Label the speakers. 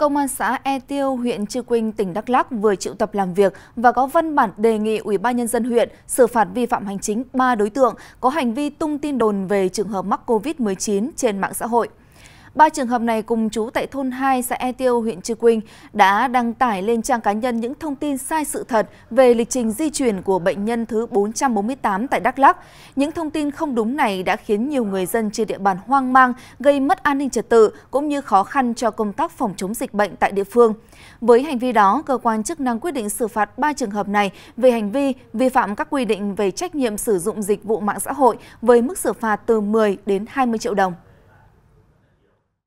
Speaker 1: Công an xã E Tiêu, huyện Chư Quynh, tỉnh Đắk Lắc vừa triệu tập làm việc và có văn bản đề nghị Ủy ban nhân dân huyện xử phạt vi phạm hành chính 3 đối tượng có hành vi tung tin đồn về trường hợp mắc COVID-19 trên mạng xã hội. Ba trường hợp này cùng chú tại thôn 2 xã E Tiêu, huyện Trư Quynh đã đăng tải lên trang cá nhân những thông tin sai sự thật về lịch trình di chuyển của bệnh nhân thứ 448 tại Đắk Lắk. Những thông tin không đúng này đã khiến nhiều người dân trên địa bàn hoang mang, gây mất an ninh trật tự cũng như khó khăn cho công tác phòng chống dịch bệnh tại địa phương. Với hành vi đó, cơ quan chức năng quyết định xử phạt ba trường hợp này về hành vi vi phạm các quy định về trách nhiệm sử dụng dịch vụ mạng xã hội với mức xử phạt từ 10 đến 20 triệu đồng.